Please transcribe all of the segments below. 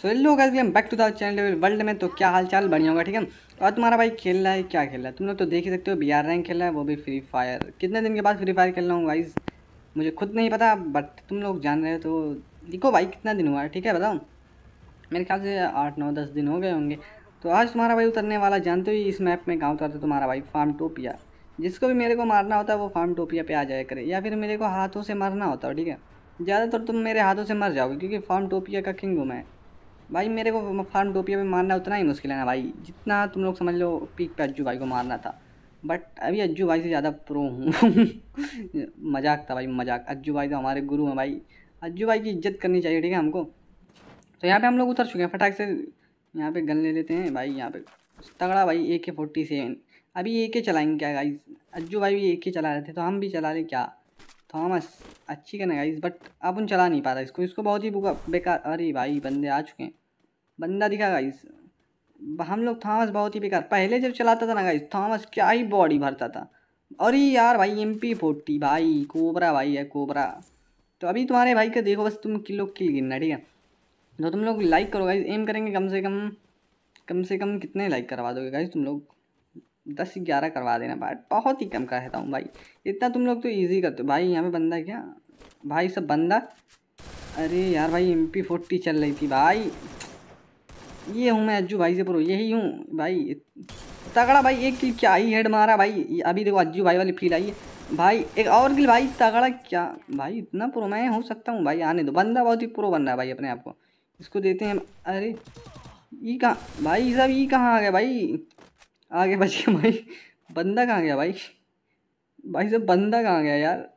so hello guys welcome back to the channel world में तो क्या हाल चाल बढ़िया होगा ठीक है और तो तुम्हारा भाई खेल रहा है क्या खेल रहा है तुम लोग तो देख ही सकते हो बी आर रैंक खेल रहा है वो भी फ्री फायर कितने दिन के बाद फ्री फायर खेल रहा हूँ गाइज मुझे खुद नहीं पता बट तुम लोग जान रहे हो तो लिखो भाई कितना दिन हुआ है ठीक है बताओ मेरे ख्याल से आठ नौ दस दिन हो गए होंगे तो आज तुम्हारा भाई उतरने वाला जानते हो इस मैप में कहाँ उतरते तुम्हारा भाई फार्म टोपिया जिसको भी मेरे को मारना होता है वो फार्म टोपिया पे आ जाया करे या फिर मेरे को हाथों से मारना होता है ठीक है ज़्यादातर तुम मेरे हाथों से मर जाओगे क्योंकि फार्म टोपिया का किंग हूँ मैं भाई मेरे को फार्म डोपिया में मारना उतना ही मुश्किल है ना भाई जितना तुम लोग समझ लो पीक पे अज्जू भाई को मारना था बट अभी अज्जू भाई से ज़्यादा प्रो हूँ मजाक था भाई मजाक अज्जू भाई तो हमारे गुरु हैं भाई अज्जू भाई की इज्जत करनी चाहिए ठीक है हमको तो यहाँ पे हम लोग उतर चुके हैं फटाक से यहाँ पे गन ले लेते हैं भाई यहाँ पे तगड़ा भाई ए के फोर्टी सेवन अभी ए के चलाएंगे क्या गाइज अज्जू भाई भी ए के चला रहे थे तो हम भी चला रहे क्या थॉमस तो अच्छी करना है गाइज बट अब उन चला नहीं पा रहा इसको इसको बहुत ही बेकार अरे भाई बंदे आ चुके हैं बंदा दिखा गाइस हम लोग थॉमस बहुत ही बेकार पहले जब चलाता था ना गाइस थॉमस क्या ही बॉडी भरता था अरे यार भाई एम पी फोर्टी भाई कोबरा भाई है कोबरा तो अभी तुम्हारे भाई का देखो बस तुम किलो किल गिनना ठीक है तो तुम लोग लाइक करो गाइज एम करेंगे कम से कम कम से कम कितने लाइक करवा दोगे गाइज तुम लोग दस ग्यारह करवा देना बट बहुत ही कम कहता हूँ भाई इतना तुम लोग तो ईजी करते हो भाई यहाँ पे बंदा क्या भाई सब बंदा अरे यार भाई एम पी फोर्टी चल रही थी भाई ये हूँ मैं अज्जू भाई से प्रो यही हूँ भाई तगड़ा भाई एक किल क्या ही हेड मारा भाई अभी देखो अज्जू भाई वाली फील आई है भाई एक और किल भाई तगड़ा क्या भाई इतना प्रो मैं हो सकता हूँ भाई आने दो बंदा बहुत ही प्रो बन रहा है भाई अपने आप को इसको देते हैं अरे ये कहाँ भाई सब ये कहाँ आ गया भाई आगे बच गया भाई बंदा कहाँ गया भाई भाई सब बंदा कहाँ गया यार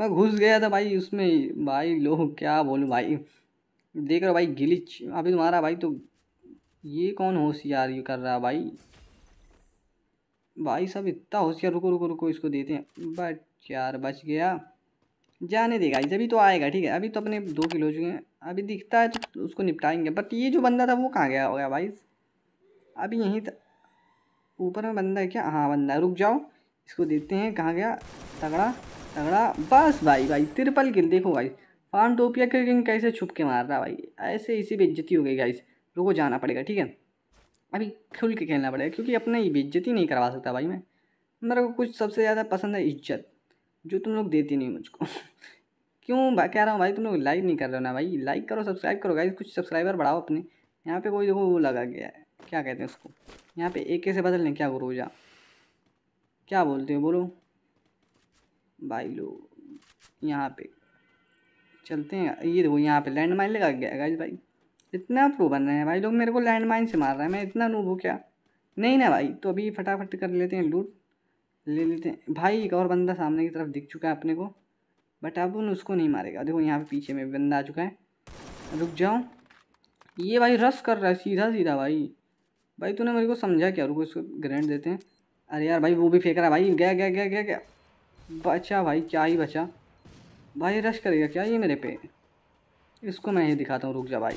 मैं घुस गया था भाई उसमें भाई लोग क्या बोलूँ भाई देख रहे हो भाई गिलिच अभी तुम्हारा भाई तो ये कौन होशियार ये कर रहा है भाई भाई सब इतना होशियार रुको रुको रुको इसको देते हैं बट यार बच गया जाने देगा जब भी तो आएगा ठीक है अभी तो अपने दो किलो हो चुके हैं अभी दिखता है तो उसको निपटाएंगे बट ये जो बंदा था वो कहाँ गया हो गया भाई अभी यहीं ऊपर में बंदा है क्या हाँ बंदा है रुक जाओ इसको देते हैं कहाँ गया तगड़ा तगड़ा बस भाई भाई तिरपल किल देखो भाई फार्म टोपिया के किंग कैसे छुप के मार रहा भाई ऐसे इसी बेज्जती हो गई गाइस रुको जाना पड़ेगा ठीक है अभी खुल के खेलना पड़ेगा क्योंकि अपने बेज्जती नहीं करवा सकता भाई मैं मेरे को कुछ सबसे ज़्यादा पसंद है इज्जत जो तुम लोग देती नहीं मुझको क्यों भाई कह रहा हूँ भाई तुम लोग लाइक नहीं कर रहे हो ना भाई लाइक करो सब्सक्राइब करो गाइस कुछ सब्सक्राइबर बढ़ाओ अपने यहाँ पे कोई देखो वो लगा गया है क्या कहते हैं उसको यहाँ पे एक कैसे बदल लें क्या जा क्या बोलते हो बोलो भाई लोग यहाँ पे चलते हैं ये देखो यहाँ पे लैंड माइन लगा गया गाइज भाई इतना प्रो बन रहे हैं भाई लोग मेरे को लैंड माइन से मार रहे हैं मैं इतना नूब हूँ क्या नहीं ना भाई तो अभी फटाफट कर लेते हैं लूट ले लेते हैं भाई एक और बंदा सामने की तरफ दिख चुका है अपने को बट अब उन उसको नहीं मारेगा देखो यहाँ पे पीछे में बंदा आ चुका है रुक जाओ ये भाई रस कर रहा है सीधा सीधा भाई भाई तूने मेरे को समझा क्या रुको इसको ग्रेंड देते हैं अरे यार भाई वो भी फेंक रहा है भाई गया गया गया गया गया बचा भाई क्या ही बचा भाई रश करेगा क्या ये मेरे पे इसको मैं ये दिखाता हूँ रुक जा भाई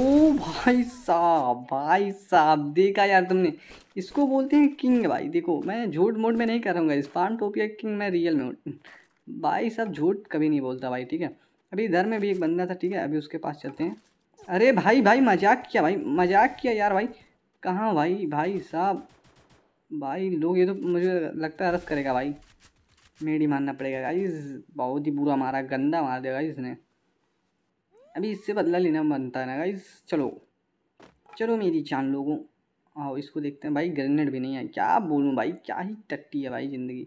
ओ भाई साहब भाई साहब देखा यार तुमने इसको बोलते हैं किंग भाई देखो मैं झूठ मोड में नहीं कर रहा इस फार्म टोपिया किंग मैं रियल में हूँ भाई साहब झूठ कभी नहीं बोलता भाई ठीक है अभी इधर में भी एक बंदा था ठीक है अभी उसके पास चलते हैं अरे भाई भाई मजाक किया भाई मजाक किया यार भाई कहाँ भाई भाई साहब भाई लोग ये तो मुझे लगता है अरस करेगा भाई मेड ही मानना पड़ेगा गाइस बहुत ही बुरा मारा गंदा मार दिया गाइस ने अभी इससे बदला लेना बनता है ना गाइस चलो चलो मेरी चांद लोगों आओ इसको देखते हैं भाई ग्रेनेड भी नहीं है क्या बोलूँ भाई क्या ही टट्टी है भाई ज़िंदगी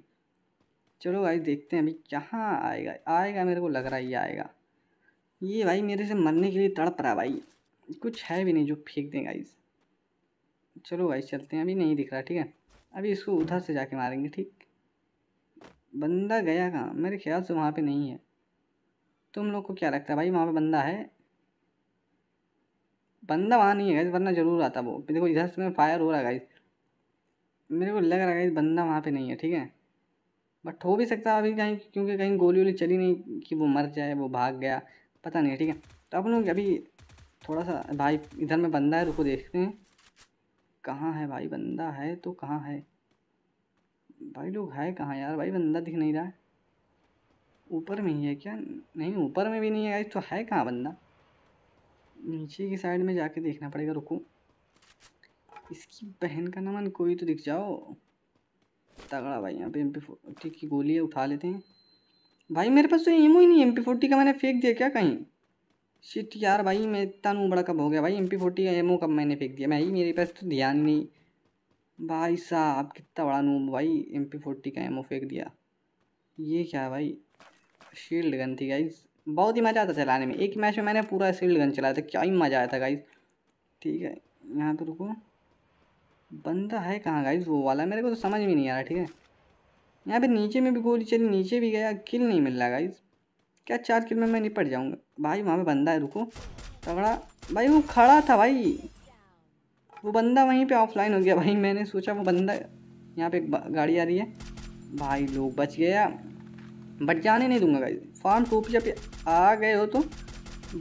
चलो भाई देखते हैं अभी कहाँ आएगा आएगा मेरे को लग रहा है ये आएगा ये भाई मेरे से मरने के लिए तड़प रहा भाई कुछ है भी नहीं जो फेंक दें गाइस चलो भाई चलते हैं अभी नहीं दिख रहा ठीक है अभी इसको उधर से जाके मारेंगे ठीक बंदा गया कहाँ मेरे ख्याल से वहाँ पे नहीं है तुम लोग को क्या लगता है भाई वहाँ पे बंदा है बंदा वहाँ नहीं है वरना ज़रूर आता वो देखो इधर से फायर हो रहा गाइस मेरे को लग रहा है बंदा वहाँ पे नहीं है ठीक है बट हो भी सकता है अभी कहीं क्योंकि कहीं गोली वोली चली नहीं कि वो मर जाए वो भाग गया पता नहीं ठीक है तो अपन लोग अभी थोड़ा सा भाई इधर में बंदा है रुको देखते हैं कहाँ है भाई बंदा है तो कहाँ है भाई लोग है कहाँ यार भाई बंदा दिख नहीं रहा है ऊपर में ही है क्या नहीं ऊपर में भी नहीं है गाइस तो है कहाँ बंदा नीचे की साइड में जाके देखना पड़ेगा रुको इसकी बहन का नमन कोई तो दिख जाओ तगड़ा भाई यहाँ पे एम पी फोर्टी की गोली है उठा लेते हैं भाई मेरे पास तो एम ही नहीं एम पी फोर्टी का मैंने फेंक दिया क्या कहीं शिट यार भाई मैं इतना बड़ा कब हो गया भाई एम पी फोर्टी का एमओ कब मैंने फेंक दिया मैं ही मेरे पास तो ध्यान नहीं भाई साहब कितना बड़ा नूम भाई एम पी फोर्टी का एमओ फेंक दिया ये क्या है भाई शील्ड गन थी गाइज बहुत ही मज़ा आता चलाने में एक मैच में मैंने पूरा शील्ड गन चलाया था क्या ही मज़ा आया था गाइज ठीक है यहाँ पर रुको बंदा है कहाँ गाइज वो वाला मेरे को तो समझ में नहीं आ रहा ठीक है यहाँ पे नीचे में भी गोली चली नीचे भी गया किल नहीं मिल रहा गाइज क्या चार किल में मैं निपट जाऊँगा भाई वहाँ पे बंदा है रुको तगड़ा भाई वो खड़ा था भाई वो बंदा वहीं पे ऑफलाइन हो गया भाई मैंने सोचा वो बंदा यहाँ पे एक गाड़ी आ रही है भाई लोग बच गया बट जाने नहीं दूंगा भाई फार्म टोपिया पे आ गए हो तो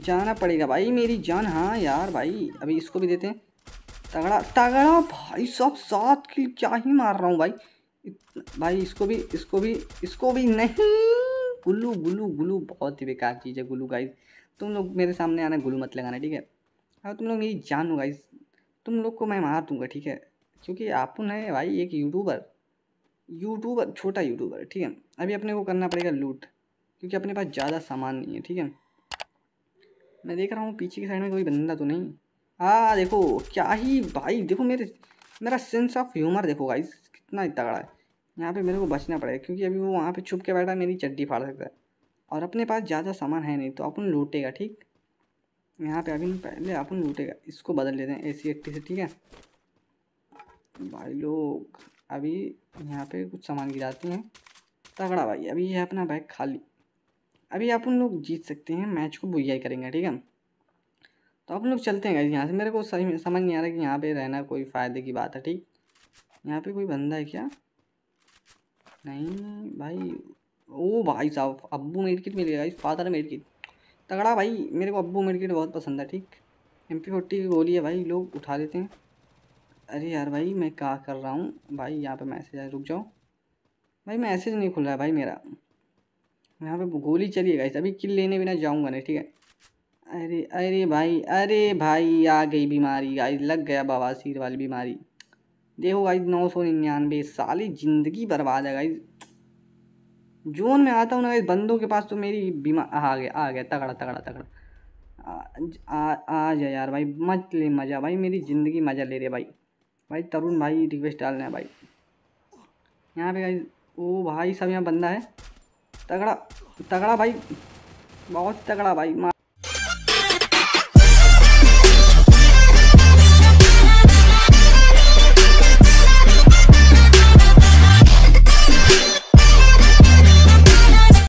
जाना पड़ेगा भाई मेरी जान हाँ यार भाई अभी इसको भी देते हैं तगड़ा तगड़ा भाई सब सात किल क्या ही मार रहा हूँ भाई भाई इसको भी इसको भी इसको भी नहीं गुल्लू गुल्लू गुल्लू बहुत ही बेकार चीज़ है गुल्लू गाइज तुम लोग मेरे सामने आना गुल्लू मत लगाना ठीक है अगर तुम लोग मेरी जान हो गाइज तुम लोग को मैं मार दूंगा ठीक है क्योंकि आप है भाई एक यूट्यूबर यूट्यूबर छोटा यूट्यूबर ठीक है अभी अपने को करना पड़ेगा लूट क्योंकि अपने पास ज़्यादा सामान नहीं है ठीक है मैं देख रहा हूँ पीछे की साइड में कोई बंदा तो नहीं हाँ देखो क्या ही भाई देखो मेरे मेरा सेंस ऑफ ह्यूमर देखो भाई कितना तगड़ा है यहाँ पे मेरे को बचना पड़ेगा क्योंकि अभी वो वहाँ पे छुप के बैठा मेरी चड्डी फाड़ सकता है और अपने पास ज़्यादा सामान है नहीं तो अपन लूटेगा ठीक यहाँ पे अभी पहले अपन लूटेगा इसको बदल लेते हैं ए सी एट्टी से ठीक है भाई लोग अभी यहाँ पे कुछ सामान गिराते हैं तगड़ा भाई अभी ये अपना बैग खाली अभी आप उन लोग जीत सकते हैं मैच को बुआई करेंगे ठीक है तो आप लोग चलते हैं यहाँ से मेरे को सही समझ नहीं आ रहा कि यहाँ पे रहना कोई फ़ायदे की बात है ठीक यहाँ पे कोई बंदा है क्या नहीं भाई ओ भाई साहब अबू मेड किट मिलेगा इस फादर मेड किट तगड़ा भाई मेरे को अब्बू मार्केट तो बहुत पसंद है ठीक एम पी फोर्टी की गोली है भाई लोग उठा देते हैं अरे यार भाई मैं क्या कर रहा हूँ भाई यहाँ पे मैसेज आए रुक जाओ भाई मैसेज नहीं खुल रहा है भाई मेरा यहाँ पे गोली चली है अभी किल लेने बिना जाऊँगा नहीं ठीक है अरे अरे भाई अरे भाई आ गई बीमारी आई लग गया सिर वाली बीमारी देखो भाई नौ सौ निन्यानवे साली ज़िंदगी बर्बाद है गाई जोन में आता हूँ ना बंदों के पास तो मेरी बीमा आ गया आ गया तगड़ा तगड़ा तगड़ा आ, आ जा यार भाई मत ले मज़ा भाई मेरी ज़िंदगी मज़ा ले रही भाई भाई तरुण भाई रिक्वेस्ट डालना है भाई यहाँ पे भाई ओ भाई सब यहाँ बंदा है तगड़ा तगड़ा भाई बहुत तगड़ा भाई